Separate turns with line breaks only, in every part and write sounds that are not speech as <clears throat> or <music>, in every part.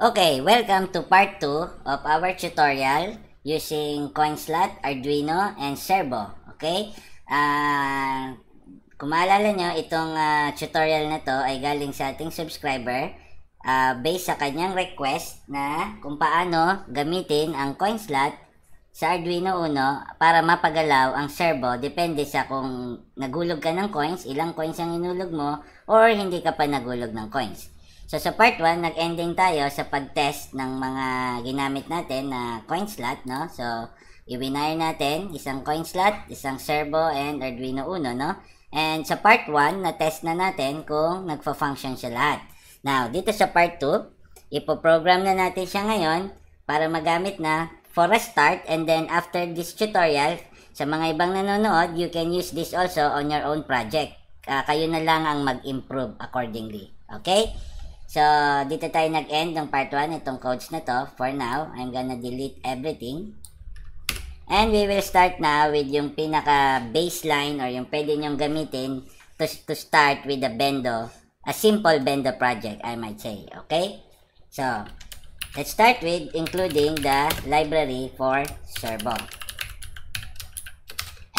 Okay, welcome to part 2 of our tutorial using CoinSlot, Arduino, and Servo. Okay? Uh, kung maalala nyo, itong uh, tutorial na to ay galing sa ating subscriber uh, based sa kanyang request na kung paano gamitin ang coin slot sa Arduino Uno para mapagalaw ang servo depende sa kung nagulog ka ng coins, ilang coins ang inulog mo, or hindi ka pa nagulog ng coins. So sa part 1, nag-ending tayo sa pag-test ng mga ginamit natin na coin slot, no? So, i-winire natin isang coin slot, isang servo, and Arduino Uno, no? And sa part 1, na-test na natin kung nagfa-function siya lahat. Now, dito sa part 2, ipoprogram na natin siya ngayon para magamit na for a start and then after this tutorial, sa mga ibang nanonood, you can use this also on your own project. Uh, kayo na lang ang mag-improve accordingly. Okay? So, dito tayo nag-end ng part 1, itong codes na to. For now, I'm gonna delete everything. And we will start now with yung pinaka baseline or yung pwede nyong gamitin to, to start with the bendo A simple vendor project, I might say, okay? So, let's start with including the library for servo.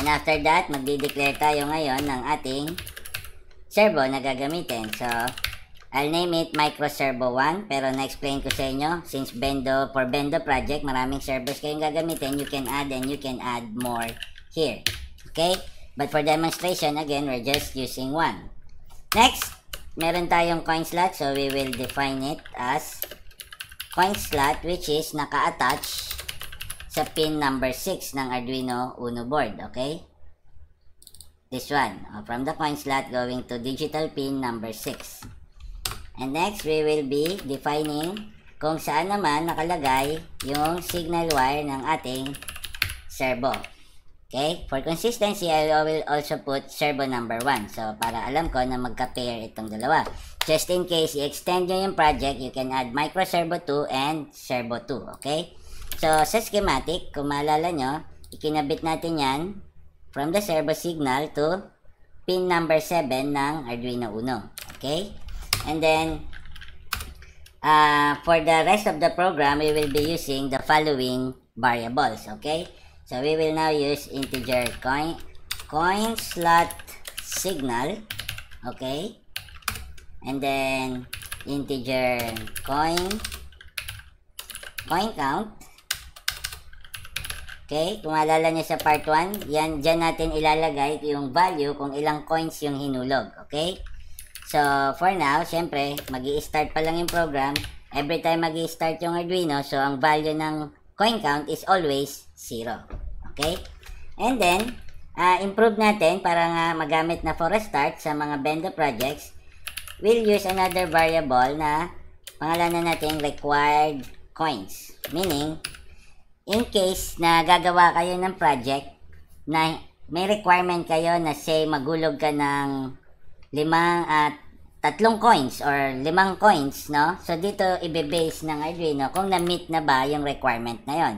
And after that, magde-declare tayo ngayon ng ating servo na gagamitin. So, I'll name it Micro Servo 1 pero na-explain ko sa inyo since Bendo for Bendo project maraming servers kayong gagamitin you can add and you can add more here okay but for demonstration again we're just using one next meron tayong coin slot so we will define it as coin slot which is naka-attach sa pin number 6 ng Arduino Uno board, okay? This one, uh, from the coin slot going to digital pin number 6. And next, we will be defining kung saan naman nakalagay yung signal wire ng ating servo. Okay? For consistency, I will also put servo number 1. So, para alam ko na magka-pair itong dalawa. Just in case, i-extend nyo yung project, you can add micro servo 2 and servo 2. Okay? So, sa schematic, kung maalala nyo, ikinabit natin yan from the servo signal to pin number 7 ng Arduino Uno. Okay? And then, uh, for the rest of the program, we will be using the following variables. Okay? So we will now use integer coin coin slot signal. Okay. And then integer coin coin count. Okay, kung alala nyo sa part 1, yan, dyan natin ilalagay yung value kung ilang coins yung hinulog. Okay? So, for now, syempre, mag start pa lang yung program. Every time mag start yung Arduino, so ang value ng coin count is always 0. Okay? And then, uh, improve natin para nga magamit na for start sa mga Bendo projects, we'll use another variable na pangalanan natin required coins. Meaning, in case na gagawa kayo ng project na may requirement kayo na say magulog ka ng limang at uh, tatlong coins or limang coins, no? So, dito ibe-base ng Arduino kung na-meet na ba yung requirement na yon.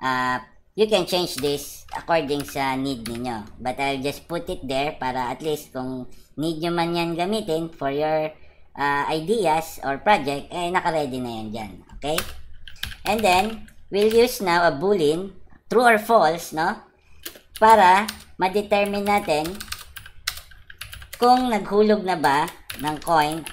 Uh, you can change this according sa need niyo. But I'll just put it there para at least kung need niyo man yan gamitin for your uh, ideas or project, eh naka-ready na yan diyan Okay? And then, we'll use now a boolean, true or false, no? Para ma-determine natin kung naghulog na ba ng coin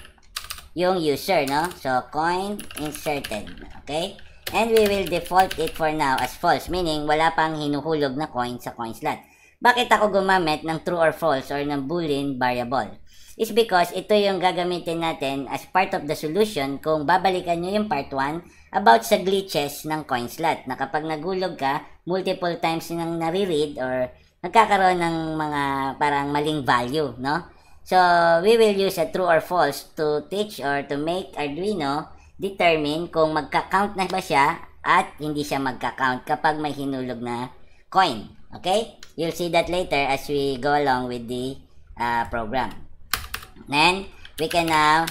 yung user, no? So, coin inserted. Okay? and we will default it for now as false, meaning wala pang hinuhulog na coin sa coin slot. Bakit ako gumamit ng true or false or ng boolean variable? Is because ito yung gagamitin natin as part of the solution kung babalikan nyo yung part 1 about sa glitches ng coin slot na kapag nagulog ka, multiple times nang nare-read or nagkakaroon ng mga parang maling value, no? So, we will use a true or false to teach or to make Arduino determine kung magka-count na ba siya at hindi siya magka-count kapag may hinulog na coin. Okay? You'll see that later as we go along with the uh, program. Then, we can now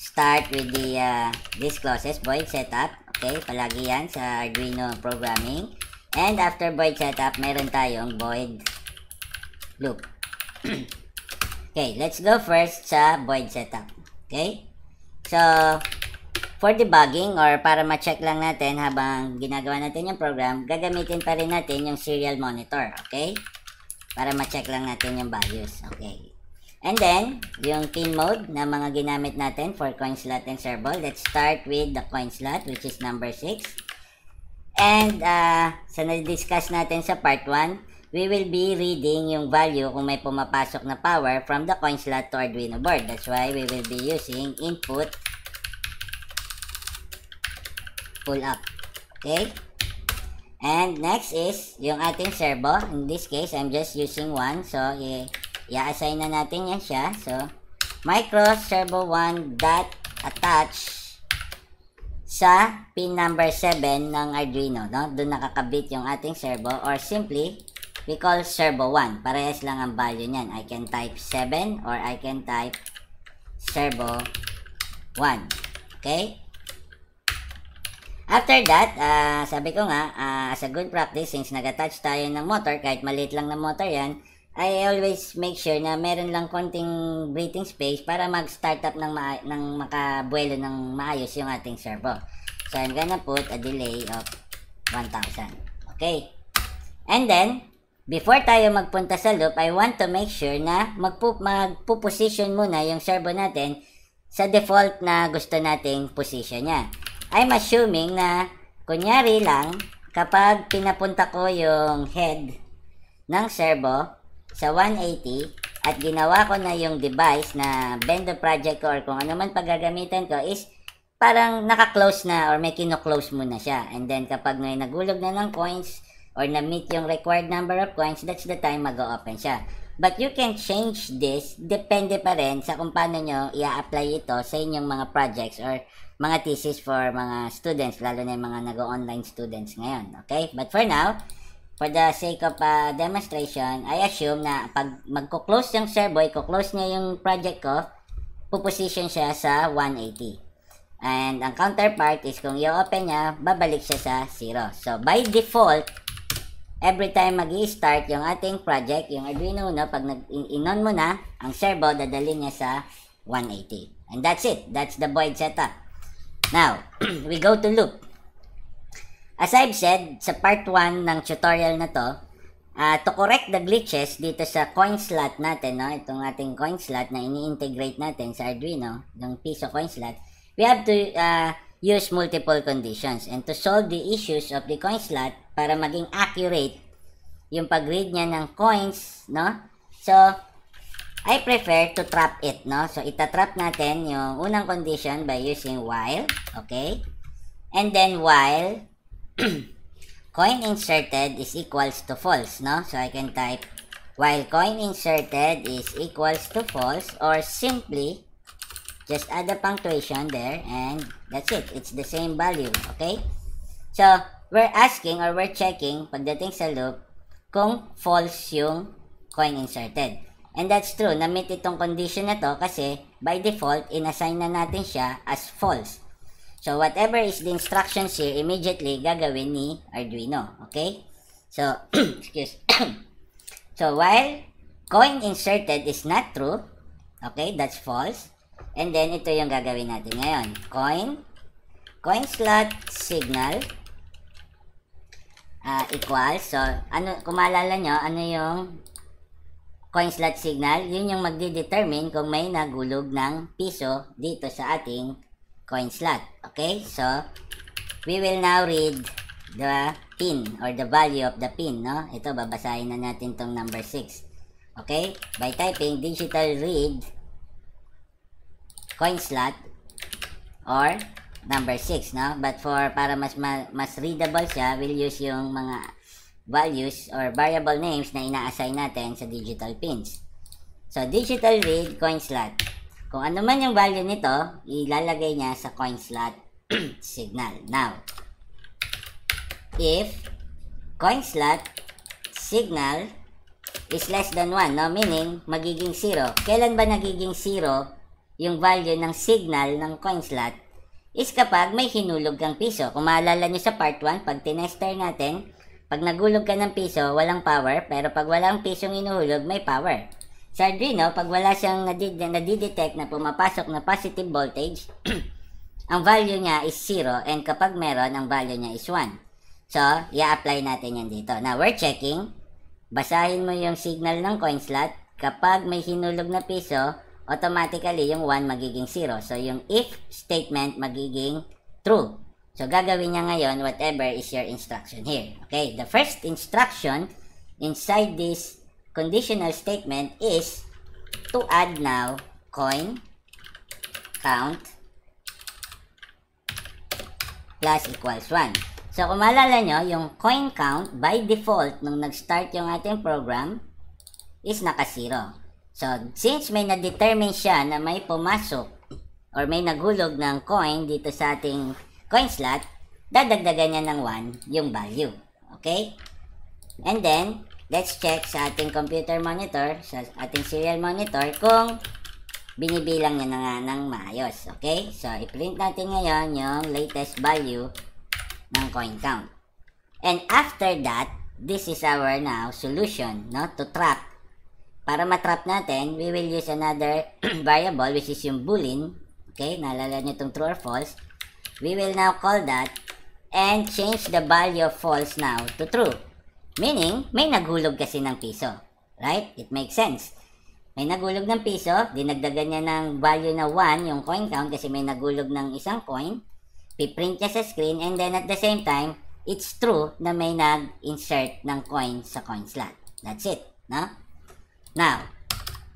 start with the uh, these void setup. Okay? Palagi yan sa Arduino programming. And after void setup, meron tayong void loop. <clears throat> okay, let's go first sa void setup. Okay? So, For debugging or para ma-check lang natin habang ginagawa natin yung program, gagamitin pa rin natin yung serial monitor, okay? Para ma-check lang natin yung values, okay? And then, yung pin mode na mga ginamit natin for coin slot and servo, let's start with the coin slot which is number 6. And uh, sa na-discuss natin sa part 1, we will be reading yung value kung may pumapasok na power from the coin slot to Arduino board. That's why we will be using input pull up. Okay? And next is yung ating servo. In this case, I'm just using one. So, i-assign na natin yan siya. So, micro servo 1 dot attach sa pin number 7 ng Arduino. No? Doon nakakabit yung ating servo or simply, we call servo 1. Parehas lang ang value niyan. I can type 7 or I can type servo 1. Okay? After that, uh, sabi ko nga, uh, as a good practice, since nag-attach tayo ng motor, kahit maliit lang na motor yan, I always make sure na meron lang konting breathing space para mag-start up ng, ma ng makabuelo ng maayos yung ating servo. So, I'm gonna put a delay of 1,000. Okay? And then, before tayo magpunta sa loop, I want to make sure na magpo magpo-position muna yung servo natin sa default na gusto nating position niya. I'm assuming na, kunyari lang, kapag pinapunta ko yung head ng servo sa 180 at ginawa ko na yung device na bendo project ko or kung ano man paggagamitan ko is parang naka-close na or may kino-close muna siya. And then kapag may nagulog na ng coins or na-meet yung required number of coins, that's the time mag-open siya. But you can change this, depende pa rin sa kung paano nyo i-apply ito sa inyong mga projects or mga thesis for mga students, lalo na yung mga nag-online students ngayon. Okay? But for now, for the sake of uh, demonstration, I assume na pag magko-close yung servo, i-close niya yung project ko, puposition siya sa 180. And ang counterpart is kung i-open niya, babalik siya sa 0. So, by default, every time mag start yung ating project, yung Arduino Uno, pag nag-inon mo na, ang servo dadalhin niya sa 180. And that's it. That's the void setup. Now, <clears throat> we go to loop. As I've said sa part 1 ng tutorial na to, uh, to correct the glitches dito sa coin slot natin, no? itong ating coin slot na ini-integrate natin sa Arduino, yung piso coin slot, we have to uh, use multiple conditions and to solve the issues of the coin slot para maging accurate yung pag-read niya ng coins, no? So, I prefer to trap it, no? So, itatrap natin yung unang condition by using while, okay? And then while <clears throat> coin inserted is equals to false, no? So, I can type while coin inserted is equals to false or simply just add a punctuation there and that's it. It's the same value, okay? So, we're asking or we're checking pagdating sa loop kung false yung coin inserted. And that's true, na-meet itong condition na to kasi by default, inassign na natin siya as false. So, whatever is the instructions here, immediately gagawin ni Arduino. Okay? So, <clears throat> excuse. <clears throat> so, while coin inserted is not true, okay, that's false. And then, ito yung gagawin natin ngayon. Coin, coin slot signal uh, equals. So, ano, kung maalala nyo, ano yung coin slot signal, yun yung magdi-determine kung may nagulog ng piso dito sa ating coin slot. Okay? So, we will now read the pin or the value of the pin, no? Ito, babasahin na natin tong number 6. Okay? By typing digital read coin slot or number 6, no? But for, para mas, mas readable siya, we'll use yung mga values or variable names na ina-assign natin sa digital pins. So, digital read coin slot. Kung ano man yung value nito, ilalagay niya sa coin slot <clears throat> signal. Now, if coin slot signal is less than 1, no? meaning magiging 0. Kailan ba nagiging 0 yung value ng signal ng coin slot is kapag may hinulog kang piso. Kung maalala nyo sa part 1, pag tinester natin, pag nagulog ka ng piso, walang power, pero pag walang pisong inuhulog, may power. Sa Arduino, pag wala siyang nadid nadidetect na pumapasok na positive voltage, <clears throat> ang value niya is 0 and kapag meron, ang value niya is 1. So, i-apply natin yan dito. Now, we're checking. Basahin mo yung signal ng coin slot. Kapag may hinulog na piso, automatically yung 1 magiging 0. So, yung if statement magiging true. So, gagawin niya ngayon, whatever is your instruction here. Okay, the first instruction inside this conditional statement is to add now coin count plus equals 1. So, kung maalala nyo, yung coin count by default nung nag-start yung ating program is naka-0. So, since may na-determine siya na may pumasok or may naghulog ng coin dito sa ating coin slot, dadagdagan niya ng 1 yung value. Okay? And then, let's check sa ating computer monitor, sa ating serial monitor, kung binibilang niya na nga ng maayos. Okay? So, i-print natin ngayon yung latest value ng coin count. And after that, this is our now solution no, to trap. Para matrap natin, we will use another <clears throat> variable which is yung boolean. Okay? Naalala niyo itong true or false We will now call that and change the value of false now to true. Meaning, may nagulog kasi ng piso. Right? It makes sense. May nagulog ng piso, dinagdagan niya ng value na 1 yung coin count kasi may nagulog ng isang coin. Piprint niya sa screen and then at the same time, it's true na may nag-insert ng coin sa coin slot. That's it. No? Now,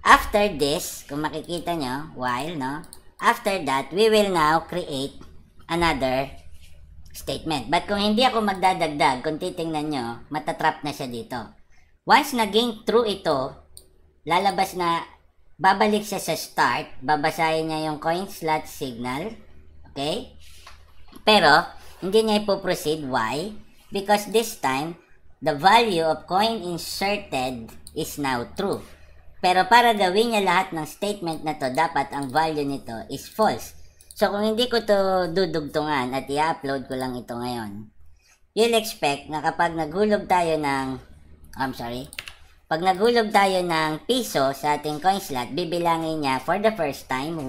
after this, kung makikita nyo, while, no? After that, we will now create another statement. But kung hindi ako magdadagdag, kung titingnan nyo, matatrap na siya dito. Once naging true ito, lalabas na, babalik siya sa start, babasahin niya yung coin slot signal. Okay? Pero, hindi niya ipoproceed. Why? Because this time, the value of coin inserted is now true. Pero para gawin niya lahat ng statement na to, dapat ang value nito is false. So, kung hindi ko to dudugtungan at i-upload ko lang ito ngayon, you'll expect na kapag nagulog tayo ng, I'm sorry, pag nagulog tayo ng piso sa ating coin slot, bibilangin niya for the first time, 1,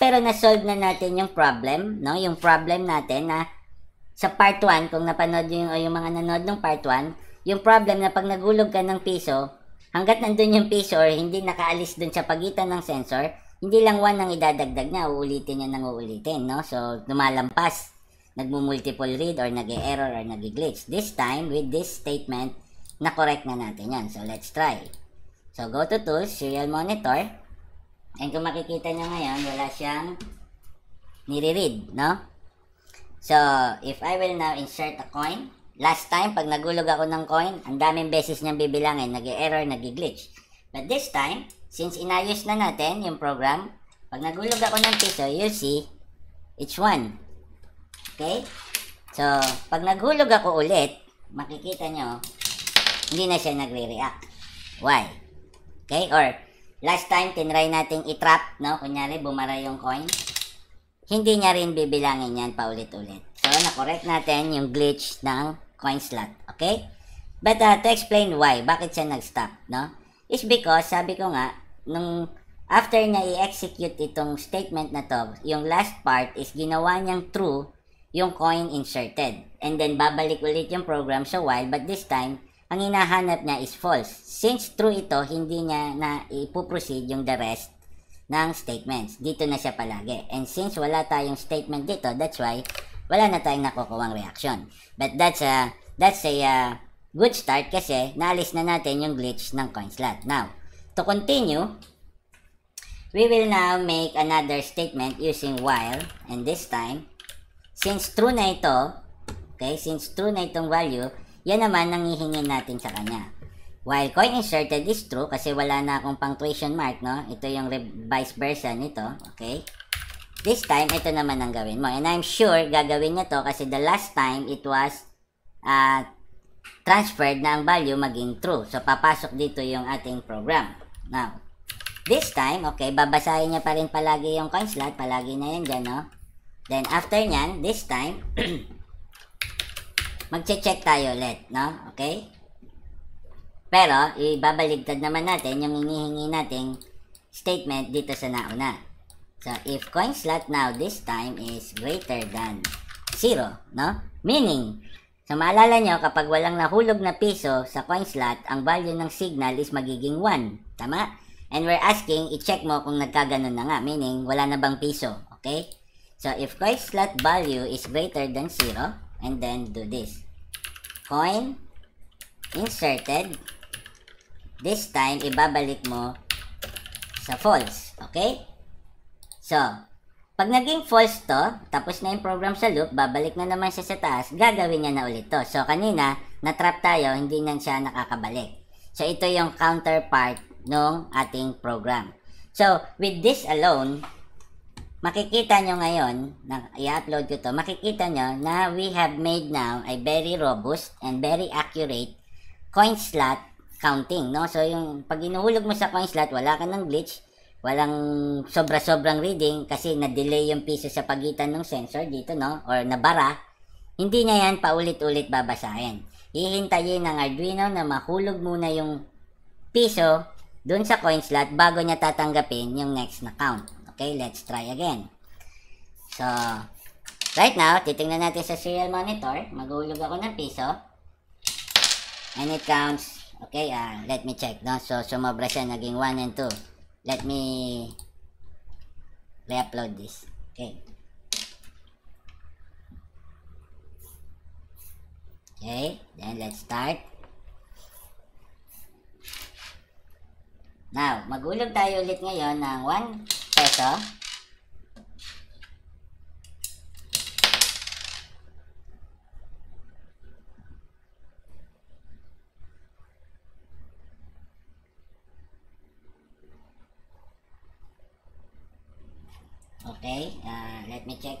pero na-solve na natin yung problem, no? Yung problem natin na sa part 1, kung napanood yung, o yung mga nanood ng part 1, yung problem na pag nagulog ka ng piso, hanggat nandun yung piso or hindi nakaalis dun sa pagitan ng sensor, hindi lang one ang idadagdag niya, uulitin niya nang uulitin, no? So, lumalampas, nagmo-multiple read or nag error or nag glitch This time, with this statement, na-correct na natin yan. So, let's try. So, go to Tools, Serial Monitor. And kung makikita niya ngayon, wala siyang nire-read, no? So, if I will now insert a coin, last time, pag nagulog ako ng coin, ang daming beses niyang bibilangin, nag error nag glitch But this time, since inayos na natin yung program, pag nagulog ako ng piso, you see, it's 1. Okay? So, pag naghulog ako ulit, makikita nyo, hindi na siya nagre-react. Why? Okay? Or, last time, tinry nating i-trap, no? Kunyari, bumara yung coin. Hindi niya rin bibilangin yan paulit-ulit. So, na-correct natin yung glitch ng coin slot. Okay? But uh, to explain why, bakit siya nag-stop, no? is because, sabi ko nga, nung after niya i-execute itong statement na to, yung last part is ginawa niyang true yung coin inserted. And then babalik ulit yung program sa while but this time, ang hinahanap niya is false. Since true ito, hindi niya na ipoproceed yung the rest ng statements. Dito na siya palagi. And since wala tayong statement dito, that's why wala na tayong nakukuhang reaction. But that's a, that's a, uh, Good start kasi naalis na natin yung glitch ng coin slot. Now, to continue, we will now make another statement using while and this time, since true na ito, okay, since true na itong value, yan naman ang hihingin natin sa kanya. While coin inserted is true kasi wala na akong punctuation mark, no? Ito yung vice versa nito, okay? This time, ito naman ang gawin mo. And I'm sure gagawin niya to kasi the last time it was uh, transferred na ang value maging true. So, papasok dito yung ating program. Now, this time, okay, babasahin niya pa rin palagi yung coin slot. Palagi na yan dyan, no? Then, after nyan, this time, <clears throat> magche-check tayo ulit, no? Okay? Pero, ibabaligtad naman natin yung hinihingi nating statement dito sa nauna. So, if coin slot now this time is greater than 0, no? Meaning, sa maalala nyo, kapag walang nahulog na piso sa coin slot, ang value ng signal is magiging 1. Tama? And we're asking, i-check mo kung nagkaganon na nga. Meaning, wala na bang piso. Okay? So, if coin slot value is greater than 0, and then do this. Coin inserted. This time, ibabalik mo sa false. Okay? So, pag naging false to, tapos na yung program sa loop, babalik na naman siya sa taas, gagawin niya na ulit to. So, kanina, na-trap tayo, hindi na siya nakakabalik. So, ito yung counterpart ng ating program. So, with this alone, makikita nyo ngayon, na i-upload ko to, makikita nyo na we have made now a very robust and very accurate coin slot counting. No? So, yung pag inuhulog mo sa coin slot, wala ka ng glitch, walang sobra-sobrang reading kasi na-delay yung piso sa pagitan ng sensor dito, no? Or nabara. Hindi niya yan paulit-ulit babasahin. Hihintayin ng Arduino na mahulog muna yung piso dun sa coin slot bago niya tatanggapin yung next na count. Okay, let's try again. So, right now, titingnan natin sa serial monitor. Maghulog ako ng piso. And it counts. Okay, uh, let me check. No? So, sumobra siya. Naging 1 and 2 let me re-upload this okay okay then let's start now magulog tayo ulit ngayon ng 1 peso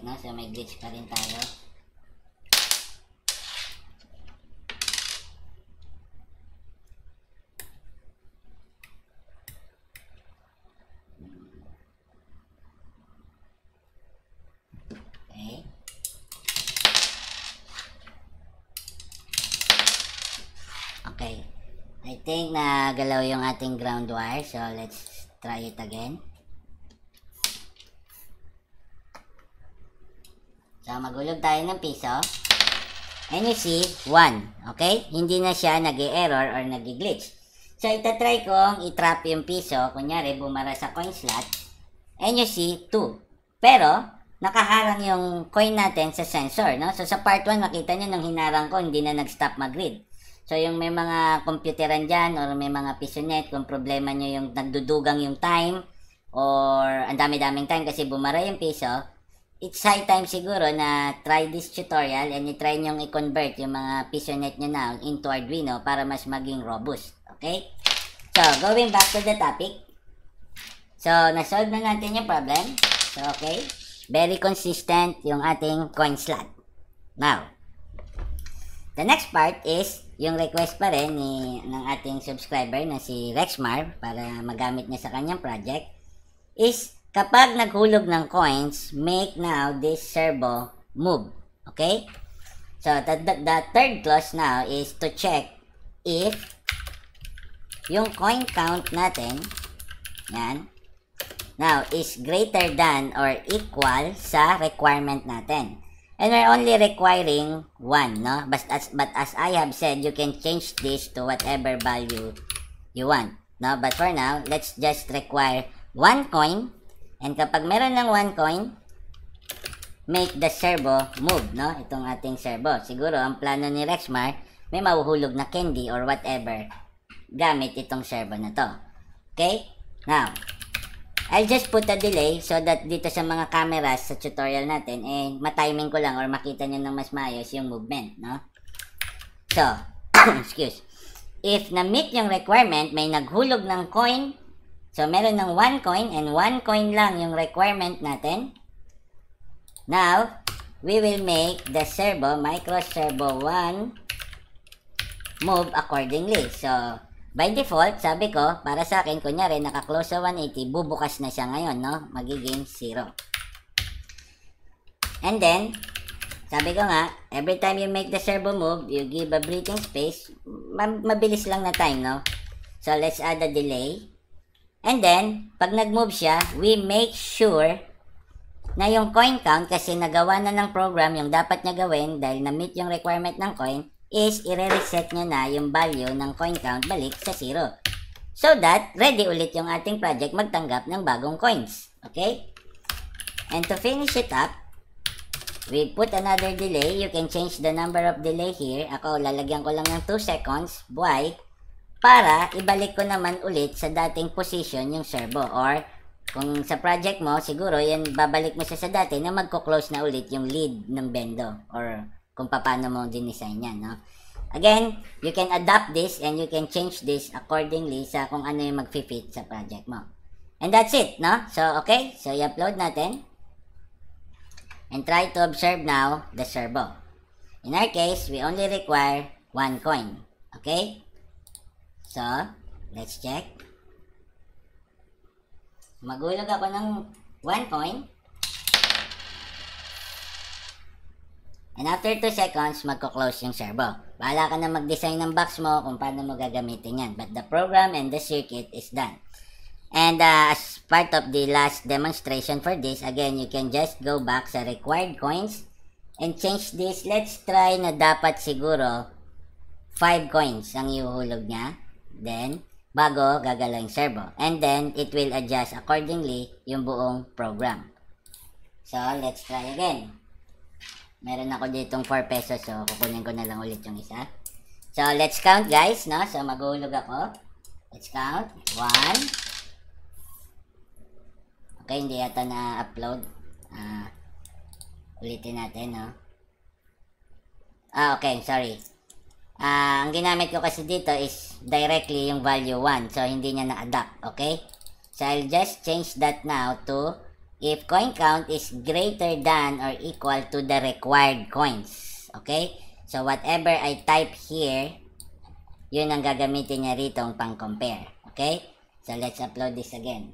ulit, no? So, may glitch pa rin tayo. Okay. Eh? Okay. I think nagalaw yung ating ground wire. So, let's try it again. So, magulog tayo ng piso. And you see, 1. Okay? Hindi na siya nag error or nag glitch So, itatry kong itrap yung piso. Kunyari, bumara sa coin slot. And you see, 2. Pero, nakaharang yung coin natin sa sensor, no? So, sa part 1, makita nyo nung hinarang ko, hindi na nag-stop mag-read. So, yung may mga computeran dyan or may mga piso net, kung problema nyo yung nagdudugang yung time or ang dami-daming time kasi bumara yung piso, it's high time siguro na try this tutorial and you try nyong i-convert yung mga PisoNet nyo now into Arduino para mas maging robust. Okay? So, going back to the topic. So, nasolve na natin yung problem. So, okay. Very consistent yung ating coin slot. Now, the next part is yung request pa rin ni, ng ating subscriber na si Rexmar para magamit niya sa kanyang project is Kapag naghulog ng coins, make now this servo move. Okay? So, the, the third clause now is to check if yung coin count natin, yan, now is greater than or equal sa requirement natin. And we're only requiring 1, no? But as, but as I have said, you can change this to whatever value you want, no? But for now, let's just require 1 coin And kapag meron ng 1 coin, make the servo move, no? Itong ating servo. Siguro, ang plano ni Rexmar, may mahuhulog na candy or whatever gamit itong servo na to. Okay? Now, I'll just put a delay so that dito sa mga cameras sa tutorial natin, eh, matiming ko lang or makita nyo ng mas maayos yung movement, no? So, <clears throat> excuse. If na-meet yung requirement, may naghulog ng coin So, meron ng 1 coin and 1 coin lang yung requirement natin. Now, we will make the servo, micro servo 1 move accordingly. So, by default, sabi ko, para sa akin, kunyari, naka-close sa 180, bubukas na siya ngayon, no? Magiging 0. And then, sabi ko nga, every time you make the servo move, you give a breathing space, mabilis lang na time, no? So, let's add a delay. And then, pag nag-move siya, we make sure na yung coin count kasi nagawa na ng program yung dapat niya gawin dahil na-meet yung requirement ng coin is ire-reset niya na yung value ng coin count balik sa 0. So that, ready ulit yung ating project magtanggap ng bagong coins. Okay? And to finish it up, we put another delay. You can change the number of delay here. Ako, lalagyan ko lang ng 2 seconds. Why? para ibalik ko naman ulit sa dating position yung servo or kung sa project mo, siguro yan babalik mo siya sa dati na magko-close na ulit yung lead ng bendo or kung paano mo dinisign yan, no? Again, you can adapt this and you can change this accordingly sa kung ano yung magfi fit sa project mo. And that's it, no? So, okay? So, i-upload natin. And try to observe now the servo. In our case, we only require one coin. Okay? So, let's check. Magulog ako ng 1 coin. And after 2 seconds, magko-close yung servo. Bahala ka na mag-design ng box mo kung paano mo gagamitin yan. But the program and the circuit is done. And uh, as part of the last demonstration for this, again, you can just go back sa required coins and change this. Let's try na dapat siguro 5 coins ang ihuhulog niya. Then, bago gagalaw yung servo. And then, it will adjust accordingly yung buong program. So, let's try again. Meron ako ditong 4 pesos. So, kukunin ko na lang ulit yung isa. So, let's count guys. No? So, maguhulog ako. Let's count. 1. Okay, hindi yata na-upload. Uh, ulitin natin, no? Ah, okay. Sorry. Uh, ang ginamit ko kasi dito is directly yung value 1. So, hindi niya na-adapt. Okay? So, I'll just change that now to if coin count is greater than or equal to the required coins. Okay? So, whatever I type here, yun ang gagamitin niya rito pang-compare. Okay? So, let's upload this again.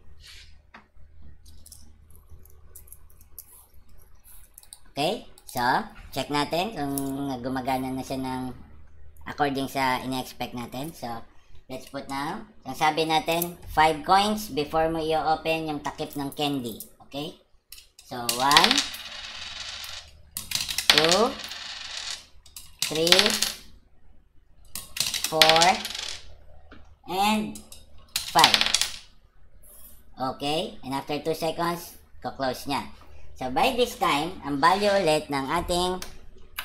Okay? So, check natin kung gumagana na siya ng according sa in natin. So, let's put now. So, sabi natin, 5 coins before mo i-open yung takip ng candy. Okay? So, 1, 2, 3, 4, and 5. Okay? And after 2 seconds, ko-close niya. So, by this time, ang value ulit ng ating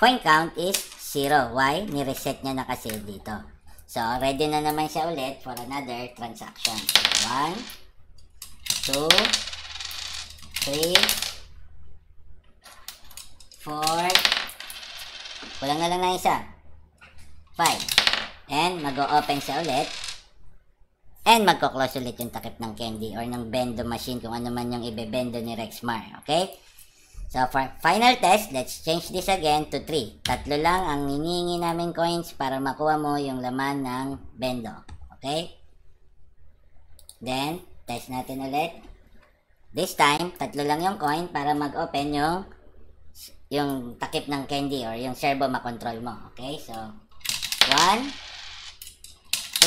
coin count is 0. Why? Nireset niya na kasi dito. So, ready na naman siya ulit for another transaction. 1, 2, 3, 4, kulang na lang na isa. 5. And, mag-open siya ulit. And, magko-close ulit yung takip ng candy or ng bendo machine kung ano man yung ibebendo ni Rexmar. Okay? So, for final test, let's change this again to 3. Tatlo lang ang hinihingi namin coins para makuha mo yung laman ng bendo. Okay? Then, test natin ulit. This time, tatlo lang yung coin para mag-open yung yung takip ng candy or yung servo makontrol mo. Okay? So,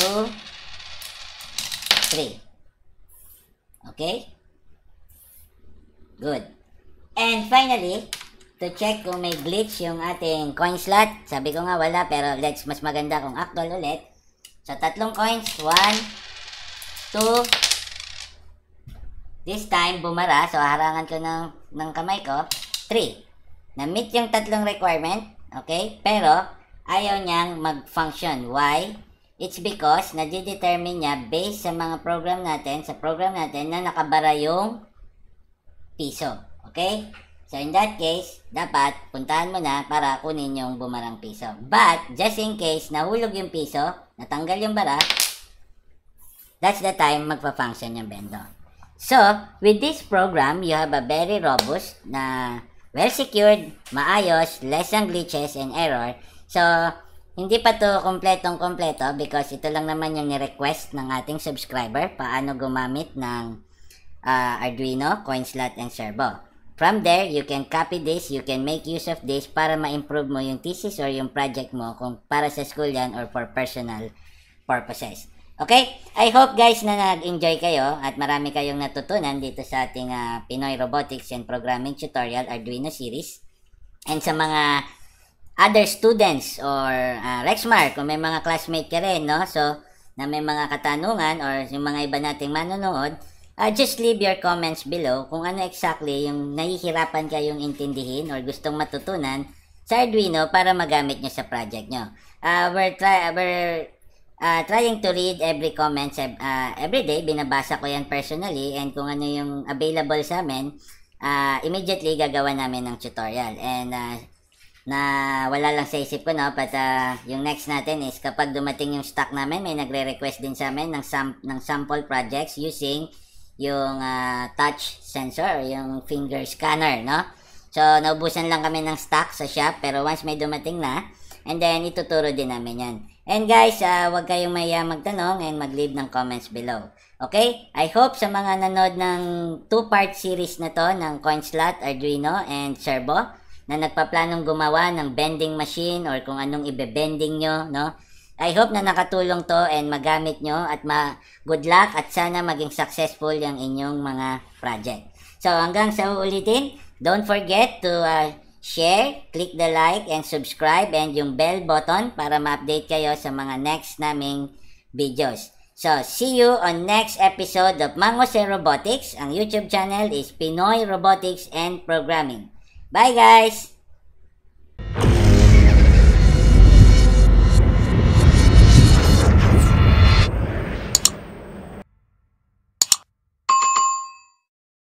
1, 2, 3. Okay? Good. And finally, to check kung may glitch yung ating coin slot. Sabi ko nga wala, pero let's mas maganda kung actual ulit. So, tatlong coins. 1, 2, this time, bumara. So, harangan ko ng, ng kamay ko. 3, na-meet yung tatlong requirement. Okay? Pero, ayaw niyang mag-function. Why? It's because, nadidetermine niya based sa mga program natin, sa program natin, na nakabara yung piso. Okay? So in that case, dapat puntahan mo na para kunin yung bumarang piso. But, just in case nahulog yung piso, natanggal yung bara, that's the time magpa-function yung bendo. So, with this program, you have a very robust na well-secured, maayos, less ang glitches and error. So, hindi pa to kompletong-kompleto because ito lang naman yung ni-request ng ating subscriber paano gumamit ng uh, Arduino, CoinSlot, and Servo. From there, you can copy this, you can make use of this para ma-improve mo yung thesis or yung project mo kung para sa school yan or for personal purposes. Okay? I hope guys na nag-enjoy kayo at marami kayong natutunan dito sa ating uh, Pinoy Robotics and Programming Tutorial Arduino series. And sa mga other students or uh, Rexmar, kung may mga classmate ka rin, no? So, na may mga katanungan or yung mga iba nating manonood, Uh, just leave your comments below kung ano exactly yung nahihirapan kayong intindihin or gustong matutunan sa Arduino para magamit nyo sa project nyo. Uh, we're, try, we're uh, trying to read every comments uh, every day. Binabasa ko yan personally and kung ano yung available sa amin, uh, immediately gagawa namin ng tutorial. And uh, na wala lang sa isip ko no but uh, yung next natin is kapag dumating yung stock namin may nagre-request din sa amin ng, sam- ng sample projects using yung uh, touch sensor, yung finger scanner, no? So, naubusan lang kami ng stock sa shop, pero once may dumating na, and then ituturo din namin yan. And guys, uh, huwag kayong maya magtanong and mag-leave ng comments below. Okay? I hope sa mga nanood ng two-part series na to ng CoinSlot, Arduino, and Servo na nagpaplanong gumawa ng bending machine or kung anong ibe-bending nyo, no? I hope na nakatulong to and magamit nyo at ma good luck at sana maging successful yung inyong mga project. So hanggang sa uulitin, don't forget to uh, share, click the like and subscribe and yung bell button para ma-update kayo sa mga next naming videos. So see you on next episode of Mangose Robotics. Ang YouTube channel is Pinoy Robotics and Programming. Bye guys!